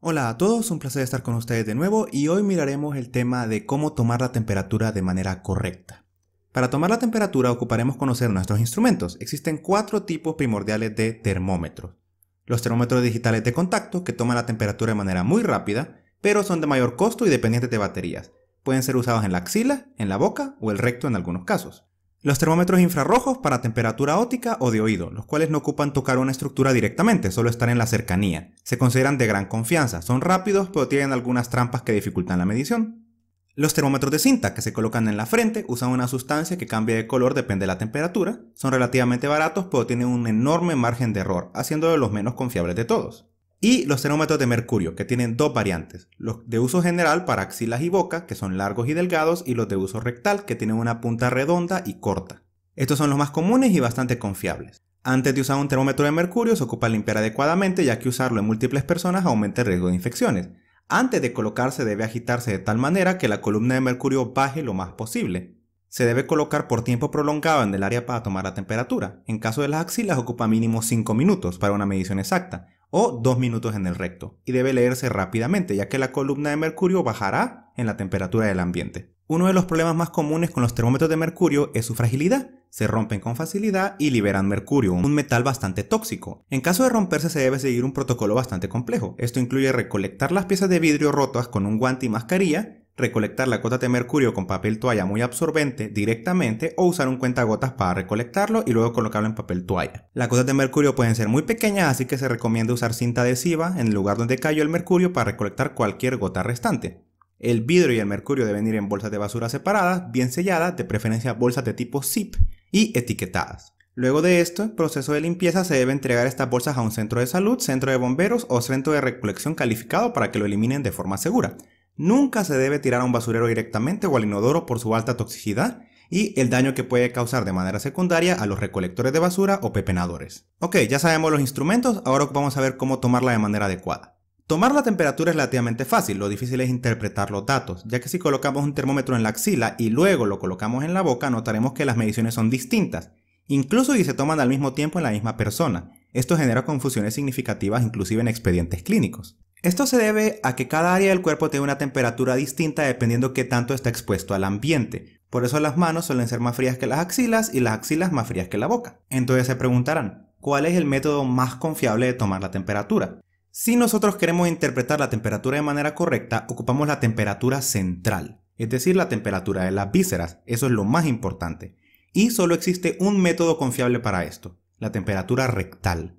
Hola a todos, un placer estar con ustedes de nuevo y hoy miraremos el tema de cómo tomar la temperatura de manera correcta. Para tomar la temperatura ocuparemos conocer nuestros instrumentos. Existen cuatro tipos primordiales de termómetros. Los termómetros digitales de contacto que toman la temperatura de manera muy rápida, pero son de mayor costo y dependientes de baterías. Pueden ser usados en la axila, en la boca o el recto en algunos casos. Los termómetros infrarrojos para temperatura óptica o de oído, los cuales no ocupan tocar una estructura directamente, solo están en la cercanía. Se consideran de gran confianza, son rápidos pero tienen algunas trampas que dificultan la medición. Los termómetros de cinta que se colocan en la frente usan una sustancia que cambia de color depende de la temperatura, son relativamente baratos pero tienen un enorme margen de error, haciéndolos los menos confiables de todos y los termómetros de mercurio, que tienen dos variantes, los de uso general para axilas y boca, que son largos y delgados, y los de uso rectal, que tienen una punta redonda y corta. Estos son los más comunes y bastante confiables. Antes de usar un termómetro de mercurio se ocupa limpiar adecuadamente ya que usarlo en múltiples personas aumenta el riesgo de infecciones. Antes de colocarse debe agitarse de tal manera que la columna de mercurio baje lo más posible. Se debe colocar por tiempo prolongado en el área para tomar la temperatura. En caso de las axilas ocupa mínimo 5 minutos para una medición exacta, o dos minutos en el recto, y debe leerse rápidamente ya que la columna de mercurio bajará en la temperatura del ambiente. Uno de los problemas más comunes con los termómetros de mercurio es su fragilidad. Se rompen con facilidad y liberan mercurio, un metal bastante tóxico. En caso de romperse se debe seguir un protocolo bastante complejo. Esto incluye recolectar las piezas de vidrio rotas con un guante y mascarilla, recolectar la gota de mercurio con papel toalla muy absorbente directamente o usar un cuentagotas para recolectarlo y luego colocarlo en papel toalla. Las gotas de mercurio pueden ser muy pequeñas, así que se recomienda usar cinta adhesiva en el lugar donde cayó el mercurio para recolectar cualquier gota restante. El vidrio y el mercurio deben ir en bolsas de basura separadas, bien selladas, de preferencia bolsas de tipo zip y etiquetadas. Luego de esto, el proceso de limpieza se debe entregar estas bolsas a un centro de salud, centro de bomberos o centro de recolección calificado para que lo eliminen de forma segura. Nunca se debe tirar a un basurero directamente o al inodoro por su alta toxicidad y el daño que puede causar de manera secundaria a los recolectores de basura o pepenadores. Ok, ya sabemos los instrumentos, ahora vamos a ver cómo tomarla de manera adecuada. Tomar la temperatura es relativamente fácil, lo difícil es interpretar los datos, ya que si colocamos un termómetro en la axila y luego lo colocamos en la boca, notaremos que las mediciones son distintas, incluso si se toman al mismo tiempo en la misma persona. Esto genera confusiones significativas inclusive en expedientes clínicos. Esto se debe a que cada área del cuerpo tiene una temperatura distinta dependiendo qué tanto está expuesto al ambiente. Por eso las manos suelen ser más frías que las axilas y las axilas más frías que la boca. Entonces se preguntarán, ¿cuál es el método más confiable de tomar la temperatura? Si nosotros queremos interpretar la temperatura de manera correcta, ocupamos la temperatura central, es decir, la temperatura de las vísceras, eso es lo más importante. Y solo existe un método confiable para esto, la temperatura rectal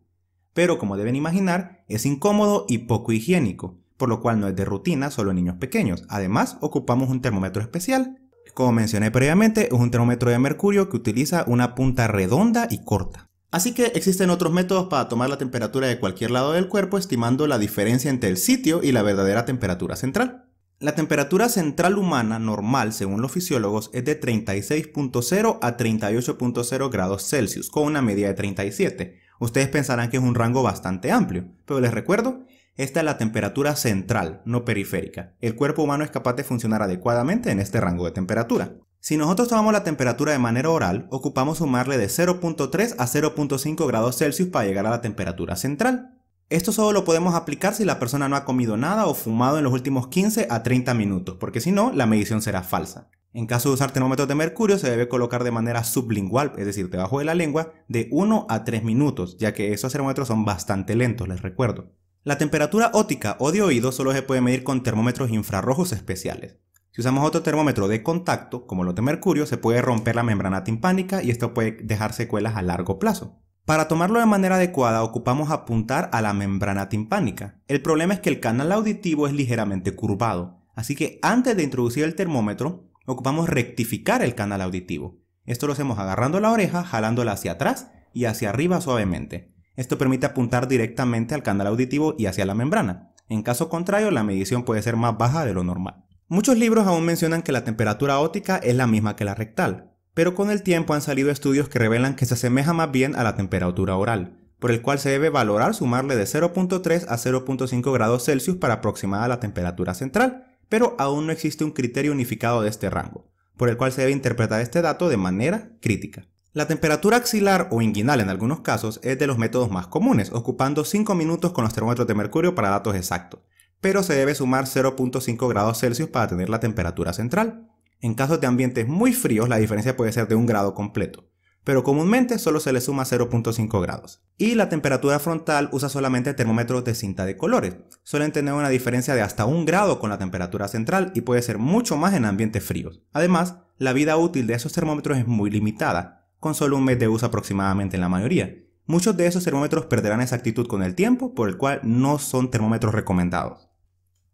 pero como deben imaginar, es incómodo y poco higiénico, por lo cual no es de rutina solo en niños pequeños. Además, ocupamos un termómetro especial. Como mencioné previamente, es un termómetro de mercurio que utiliza una punta redonda y corta. Así que existen otros métodos para tomar la temperatura de cualquier lado del cuerpo estimando la diferencia entre el sitio y la verdadera temperatura central. La temperatura central humana normal, según los fisiólogos, es de 36.0 a 38.0 grados Celsius, con una media de 37. Ustedes pensarán que es un rango bastante amplio, pero les recuerdo, esta es la temperatura central, no periférica. El cuerpo humano es capaz de funcionar adecuadamente en este rango de temperatura. Si nosotros tomamos la temperatura de manera oral, ocupamos sumarle de 0.3 a 0.5 grados Celsius para llegar a la temperatura central. Esto solo lo podemos aplicar si la persona no ha comido nada o fumado en los últimos 15 a 30 minutos, porque si no, la medición será falsa. En caso de usar termómetros de mercurio, se debe colocar de manera sublingual, es decir, debajo de la lengua, de 1 a 3 minutos, ya que esos termómetros son bastante lentos, les recuerdo. La temperatura ótica o de oído solo se puede medir con termómetros infrarrojos especiales. Si usamos otro termómetro de contacto, como los de mercurio, se puede romper la membrana timpánica y esto puede dejar secuelas a largo plazo. Para tomarlo de manera adecuada ocupamos apuntar a la membrana timpánica. El problema es que el canal auditivo es ligeramente curvado, así que antes de introducir el termómetro, ocupamos rectificar el canal auditivo. Esto lo hacemos agarrando la oreja, jalándola hacia atrás y hacia arriba suavemente. Esto permite apuntar directamente al canal auditivo y hacia la membrana. En caso contrario, la medición puede ser más baja de lo normal. Muchos libros aún mencionan que la temperatura óptica es la misma que la rectal, pero con el tiempo han salido estudios que revelan que se asemeja más bien a la temperatura oral, por el cual se debe valorar sumarle de 0.3 a 0.5 grados Celsius para aproximada a la temperatura central, pero aún no existe un criterio unificado de este rango, por el cual se debe interpretar este dato de manera crítica. La temperatura axilar o inguinal en algunos casos es de los métodos más comunes, ocupando 5 minutos con los termómetros de mercurio para datos exactos, pero se debe sumar 0.5 grados Celsius para tener la temperatura central. En casos de ambientes muy fríos la diferencia puede ser de un grado completo, pero comúnmente solo se le suma 0.5 grados. Y la temperatura frontal usa solamente termómetros de cinta de colores. Suelen tener una diferencia de hasta un grado con la temperatura central y puede ser mucho más en ambientes fríos. Además, la vida útil de esos termómetros es muy limitada, con solo un mes de uso aproximadamente en la mayoría. Muchos de esos termómetros perderán exactitud con el tiempo, por el cual no son termómetros recomendados.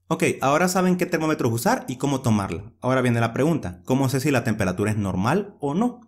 Ok, ahora saben qué termómetros usar y cómo tomarla. Ahora viene la pregunta, ¿cómo sé si la temperatura es normal o no?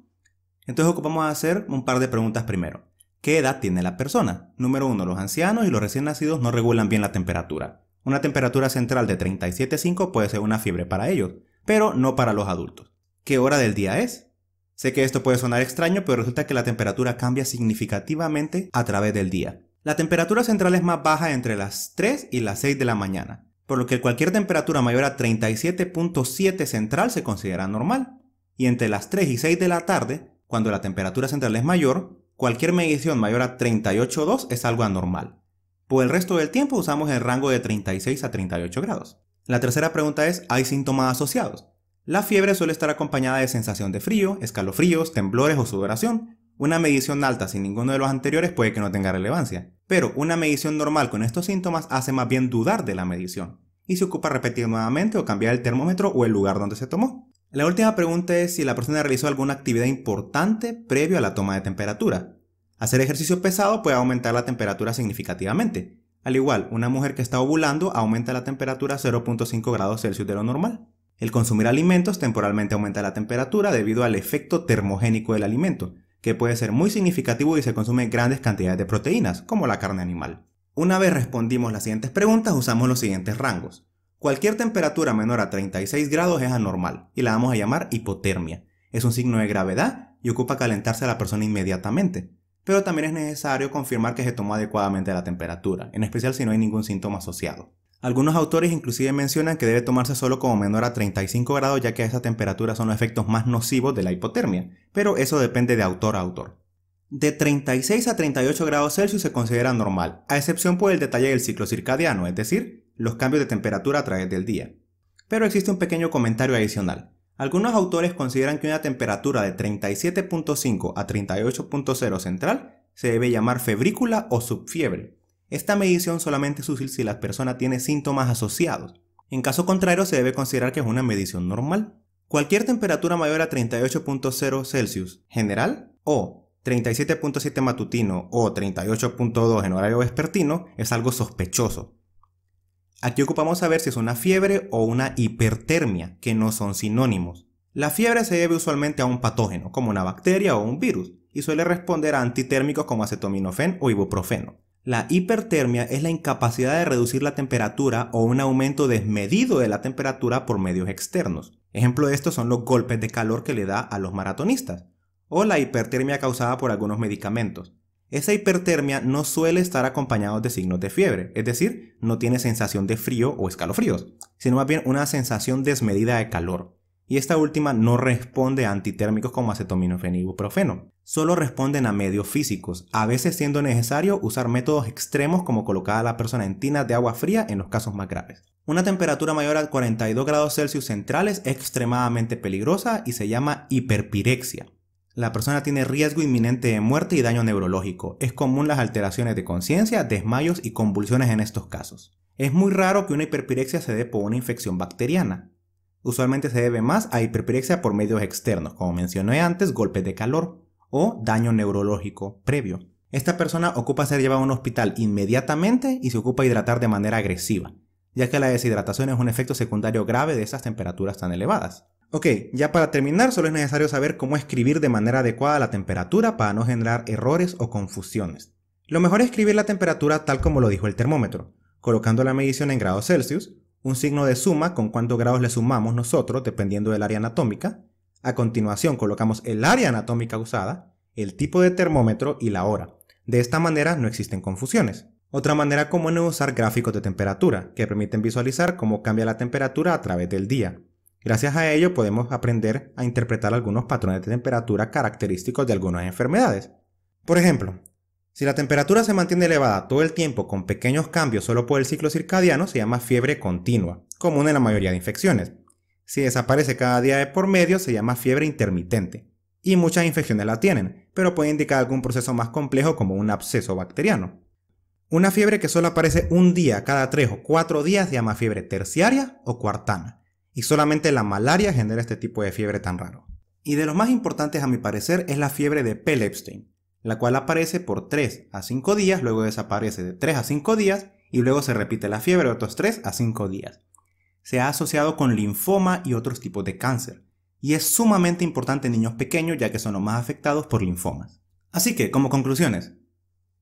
Entonces ocupamos hacer un par de preguntas primero. ¿Qué edad tiene la persona? Número uno, Los ancianos y los recién nacidos no regulan bien la temperatura. Una temperatura central de 37.5 puede ser una fiebre para ellos, pero no para los adultos. ¿Qué hora del día es? Sé que esto puede sonar extraño, pero resulta que la temperatura cambia significativamente a través del día. La temperatura central es más baja entre las 3 y las 6 de la mañana, por lo que cualquier temperatura mayor a 37.7 central se considera normal, y entre las 3 y 6 de la tarde cuando la temperatura central es mayor, cualquier medición mayor a 38.2 es algo anormal. Por el resto del tiempo usamos el rango de 36 a 38 grados. La tercera pregunta es, ¿hay síntomas asociados? La fiebre suele estar acompañada de sensación de frío, escalofríos, temblores o sudoración. Una medición alta sin ninguno de los anteriores puede que no tenga relevancia, pero una medición normal con estos síntomas hace más bien dudar de la medición, y se ocupa repetir nuevamente o cambiar el termómetro o el lugar donde se tomó. La última pregunta es si la persona realizó alguna actividad importante previo a la toma de temperatura. Hacer ejercicio pesado puede aumentar la temperatura significativamente. Al igual, una mujer que está ovulando aumenta la temperatura 0.5 grados Celsius de lo normal. El consumir alimentos temporalmente aumenta la temperatura debido al efecto termogénico del alimento, que puede ser muy significativo y se consumen grandes cantidades de proteínas, como la carne animal. Una vez respondimos las siguientes preguntas, usamos los siguientes rangos. Cualquier temperatura menor a 36 grados es anormal y la vamos a llamar hipotermia. Es un signo de gravedad y ocupa calentarse a la persona inmediatamente, pero también es necesario confirmar que se tomó adecuadamente la temperatura, en especial si no hay ningún síntoma asociado. Algunos autores inclusive mencionan que debe tomarse solo como menor a 35 grados ya que a esa temperatura son los efectos más nocivos de la hipotermia, pero eso depende de autor a autor. De 36 a 38 grados Celsius se considera normal, a excepción por el detalle del ciclo circadiano, es decir, los cambios de temperatura a través del día. Pero existe un pequeño comentario adicional. Algunos autores consideran que una temperatura de 37.5 a 38.0 central se debe llamar febrícula o subfiebre. Esta medición solamente es útil si la persona tiene síntomas asociados. En caso contrario, se debe considerar que es una medición normal. Cualquier temperatura mayor a 38.0 Celsius general o 37.7 matutino o 38.2 en horario vespertino es algo sospechoso, Aquí ocupamos saber si es una fiebre o una hipertermia, que no son sinónimos. La fiebre se debe usualmente a un patógeno, como una bacteria o un virus, y suele responder a antitérmicos como acetaminofén o ibuprofeno. La hipertermia es la incapacidad de reducir la temperatura o un aumento desmedido de la temperatura por medios externos. Ejemplo de esto son los golpes de calor que le da a los maratonistas, o la hipertermia causada por algunos medicamentos. Esa hipertermia no suele estar acompañada de signos de fiebre, es decir, no tiene sensación de frío o escalofríos, sino más bien una sensación desmedida de calor. Y esta última no responde a antitérmicos como acetaminofén ibuprofeno, solo responden a medios físicos, a veces siendo necesario usar métodos extremos como colocar a la persona en tinas de agua fría en los casos más graves. Una temperatura mayor a 42 grados Celsius centrales es extremadamente peligrosa y se llama hiperpirexia. La persona tiene riesgo inminente de muerte y daño neurológico. Es común las alteraciones de conciencia, desmayos y convulsiones en estos casos. Es muy raro que una hiperpirexia se dé por una infección bacteriana. Usualmente se debe más a hiperpirexia por medios externos, como mencioné antes, golpes de calor o daño neurológico previo. Esta persona ocupa ser llevada a un hospital inmediatamente y se ocupa hidratar de manera agresiva, ya que la deshidratación es un efecto secundario grave de esas temperaturas tan elevadas. Ok, ya para terminar solo es necesario saber cómo escribir de manera adecuada la temperatura para no generar errores o confusiones. Lo mejor es escribir la temperatura tal como lo dijo el termómetro, colocando la medición en grados Celsius, un signo de suma con cuántos grados le sumamos nosotros dependiendo del área anatómica, a continuación colocamos el área anatómica usada, el tipo de termómetro y la hora. De esta manera no existen confusiones. Otra manera común es usar gráficos de temperatura, que permiten visualizar cómo cambia la temperatura a través del día. Gracias a ello podemos aprender a interpretar algunos patrones de temperatura característicos de algunas enfermedades. Por ejemplo, si la temperatura se mantiene elevada todo el tiempo con pequeños cambios solo por el ciclo circadiano, se llama fiebre continua, común en la mayoría de infecciones. Si desaparece cada día de por medio, se llama fiebre intermitente. Y muchas infecciones la tienen, pero puede indicar algún proceso más complejo como un absceso bacteriano. Una fiebre que solo aparece un día cada tres o cuatro días se llama fiebre terciaria o cuartana y solamente la malaria genera este tipo de fiebre tan raro. Y de los más importantes a mi parecer es la fiebre de Pellepstein, la cual aparece por 3 a 5 días, luego desaparece de 3 a 5 días y luego se repite la fiebre otros 3 a 5 días. Se ha asociado con linfoma y otros tipos de cáncer, y es sumamente importante en niños pequeños ya que son los más afectados por linfomas. Así que, como conclusiones,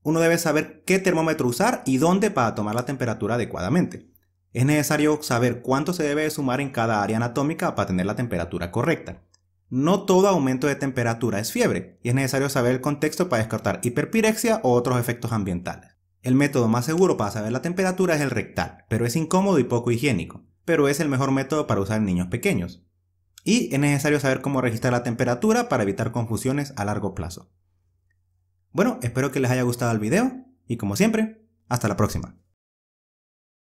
uno debe saber qué termómetro usar y dónde para tomar la temperatura adecuadamente. Es necesario saber cuánto se debe sumar en cada área anatómica para tener la temperatura correcta. No todo aumento de temperatura es fiebre, y es necesario saber el contexto para descartar hiperpirexia o otros efectos ambientales. El método más seguro para saber la temperatura es el rectal, pero es incómodo y poco higiénico, pero es el mejor método para usar en niños pequeños. Y es necesario saber cómo registrar la temperatura para evitar confusiones a largo plazo. Bueno, espero que les haya gustado el video y como siempre, hasta la próxima.